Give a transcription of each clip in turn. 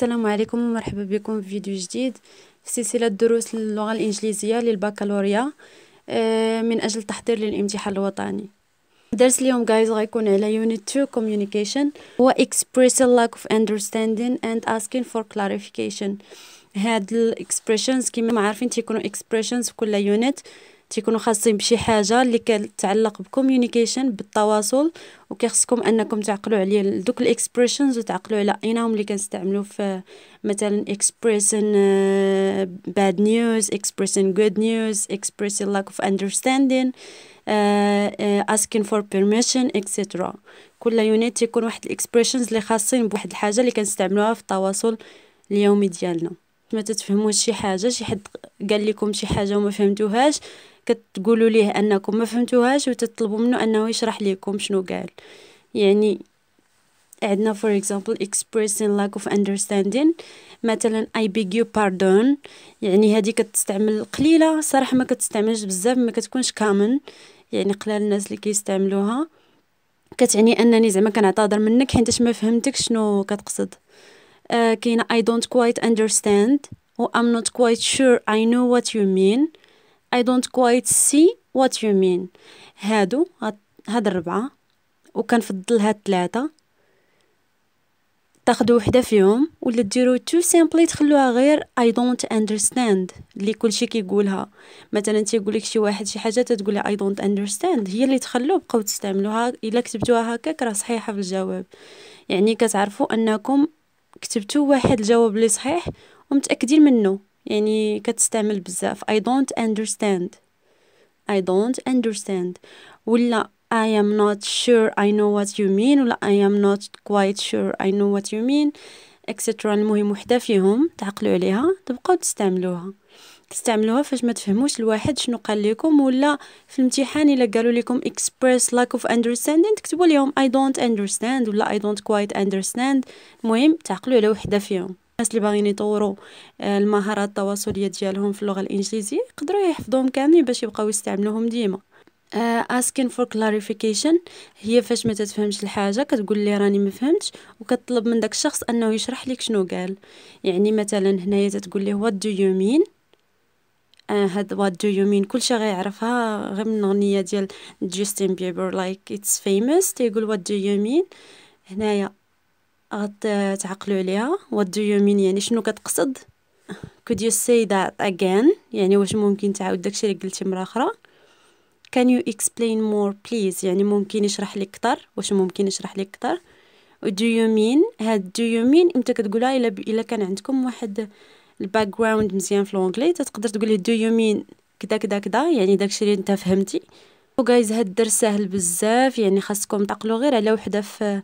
السلام عليكم ومرحبا بكم في فيديو جديد في سلسلة دروس اللغة الإنجليزية للبكالوريا آه، من أجل التحضير للامتحان الوطني درس اليوم جايز غيكون على يونيت 2 Communication هو Expressing lack of understanding and asking for clarification هاد الإكسبريشنز كما عارفين تيكونوا إكسبريشنز في كل يونت تيكونوا خاصين بشي حاجه اللي كتعلق بكوميونيكيشن بالتواصل وكيخصكم انكم تعقلوا عليه دوك الاكسبريشنز وتعقلوا على اينهم اللي كنستعملوا في مثلا اكسبريسن باد نيوز اكسبريسن جود نيوز اكسبريسن لاك اوف اندرستاندين asking for permission إكسيترا كل يونيت تيكون واحد الاكسبريشنز اللي خاصين بواحد الحاجه اللي كنستعملوها في التواصل اليومي ديالنا ما تتفهموش شي حاجه شي حد قال لكم شي حاجه وما فهمتوهاش كتقولوا ليه انكم ما فهمتوهاش وتطلبوا منه انه يشرح لكم شنو قال يعني عندنا for example expressing lack of understanding مثلا I beg you pardon يعني هذه كتستعمل قليلة صراحة ما كتستعملش بزاف ما كتكونش common يعني قلال الناس اللي كيستعملوها كتعني انني زعما كنعتذر منك حيتاش ما فهمتك شنو كتقصد آه كاينه I don't quite understand و I'm not quite sure I know what you mean I don't quite see what you mean هادو هاد الربعة وكنفضل هاد الثلاثه تاخدو وحده فيهم ولا ديرو تو سامبلي تخلوها غير اي دونت اندرستاند اللي كلشي كيقولها مثلا تيقول لك شي واحد شي حاجه تتقولها لها اي دونت اندرستاند هي اللي تخلو بقاو تستعملوها الا كتبتوها هكاك راه صحيحه في الجواب يعني كتعرفوا انكم كتبتوا واحد الجواب اللي صحيح ومتاكدين منه يعني كتستعمل بزاف I don't understand I don't understand ولا I am not sure I know what you mean ولا I am not quite sure I know what you mean اكسترا المهم وحده فيهم تعقلوا عليها تبقاو تستعملوها تستعملوها فاش ما تفهموش الواحد شنو قال لكم ولا في الامتحان الا قالوا لكم express lack of understanding تكتبوا لهم I don't understand ولا I don't quite understand المهم تعقلوا على وحده فيهم الناس اللي باغيين يطوروا آه، المهارات التواصليه ديالهم في اللغه الانجليزيه يقدروا يحفظوهم كاملين باش يبقاو يستعملوهم ديما آه، asking for clarification هي فاش ما تتفهمش الحاجه كتقول لي راني ما فهمتش وكتطلب من داك الشخص انه يشرح لك شنو قال يعني مثلا هنايا تتقول لي what do you mean آه، هاد وات دو يو مين كلشي غيعرفها غير من الاغنيه ديال جوستين بيبر لايك اتس فيموس تيقول وات دو يو مين هنايا غتعقلوا عليها وات دو يو مين يعني شنو كتقصد could you say that again يعني واش ممكن تعاود داكشي اللي قلتي مره اخرى can you explain more please يعني ممكن يشرح لي اكثر واش ممكن يشرح لي اكثر do you mean هاد do you mean امتى كتقولها الا الا كان عندكم واحد الباك جراوند مزيان في الانجلي تقدر تقولي لي do you mean كدا كدا كدا يعني داكشي اللي انت فهمتي وجايز هاد الدرس ساهل بزاف يعني خاصكم تعقلوا غير على وحده في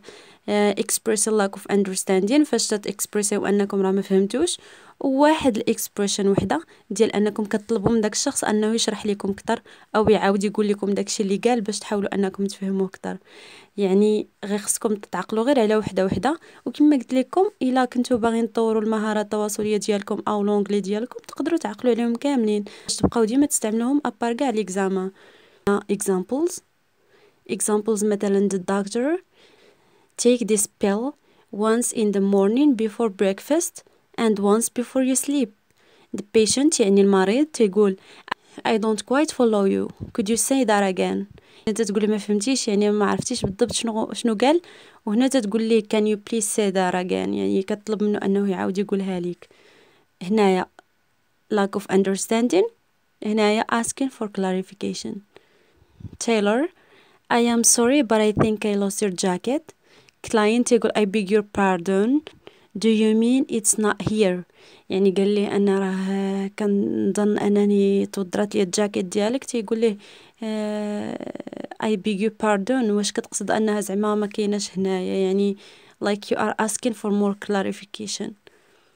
اكسبريس لاك اوف انديرستاندين فاش تتكسبريسيو انكم راه ما فهمتوش وواحد الاكسبريشن وحده ديال انكم كطلبوا من داك الشخص انه يشرح لكم اكثر او يعاود يقول لكم داكشي اللي قال باش تحاولوا انكم تفهموه اكثر يعني غير خصكم تتعقلوا غير على وحده وحده وكما قلت لكم الا كنتو باغيين تطوروا المهاره التواصليه ديالكم او لونغلي ديالكم تقدروا تعقلوا عليهم كاملين باش تبقاو ديما تستعملوهم ابار كاع ليكزامان Uh, examples. Examples, مثلا the doctor take this pill once in the morning before breakfast and once before you sleep. The patient يعني المريض تيقول I don't quite follow you. Could you say that again? انت تقولي ما فهمتيش يعني ما عرفتيش بالضبط شنو شنو قال وهنا تتقول لي can you please say that again يعني كطلب منه انه يعاود يقولها لك هنايا lack of understanding هنايا asking for clarification Taylor I am sorry but I think I lost your jacket client يقول I beg your pardon do you mean it's not here يعني قال لي انا راه كنظن انني تودرت لي الجاكيت ديالك تيقول ليه I beg your pardon واش كتقصد انها زعما ما كايناش هنايا يعني like you are asking for more clarification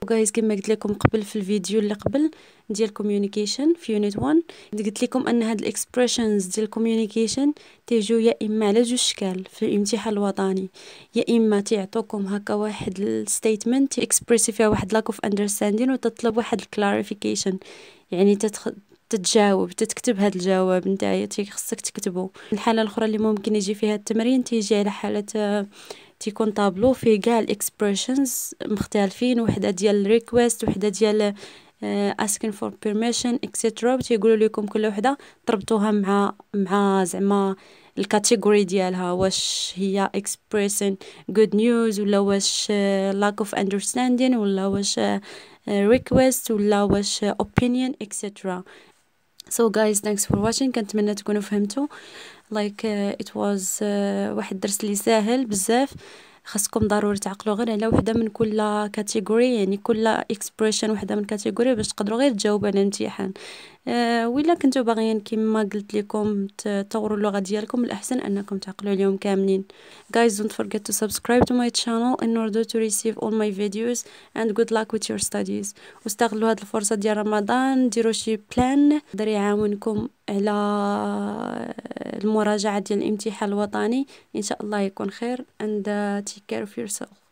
وغايز كما قلت لكم قبل في الفيديو اللي قبل ديال كوميونيكيشن في يونيت 1 قلت لكم ان هاد الاكسبريشنز ديال كوميونيكيشن تيجيو يا اما على جوج شكال في الامتحان الوطني يا اما تيعطوكم هكا واحد الستيتمنت اكسبريس فيها واحد لاك اوف اندرستاندين وتطلب واحد الكلاريفيكيشن يعني تتخ... تتجاوب تتكتب هذا الجواب نتايا تيخصك تكتبه الحاله الاخرى اللي ممكن يجي فيها التمرين تيجي على حاله تيكون طابلو فيه كاع الاكسبريشنز مختلفين وحده ديال ريكويست وحده ديال آه، asking for permission اكسترا تيقولوا لكم كل وحده تربطوها مع مع زعما الكاتيجوري ديالها واش هي expressing good news ولا واش آه، lack of understanding ولا واش آه، request ولا واش opinion اكسترا so guys thanks for watching كنتمنى تكونوا فهمتوا لايك ات واز واحد الدرس اللي ساهل بزاف خاصكم ضروري تعقلوا غير على وحده من كل كاتيجوري يعني كل اكسبريشن وحده من كاتيجوري باش تقدروا غير تجاوبوا على الامتحان آه، ولا كنتو باغيين كما قلت لكم تطوروا اللغه ديالكم الاحسن انكم تعقلوا اليوم كاملين guys don't forget to subscribe to my channel in order to receive all my videos and good luck with your studies واستغلوا هذه الفرصه ديال رمضان ديروا شي بلان يقدر يعاونكم على المراجعه ديال الامتحان الوطني ان شاء الله يكون خير and uh, take care of yourself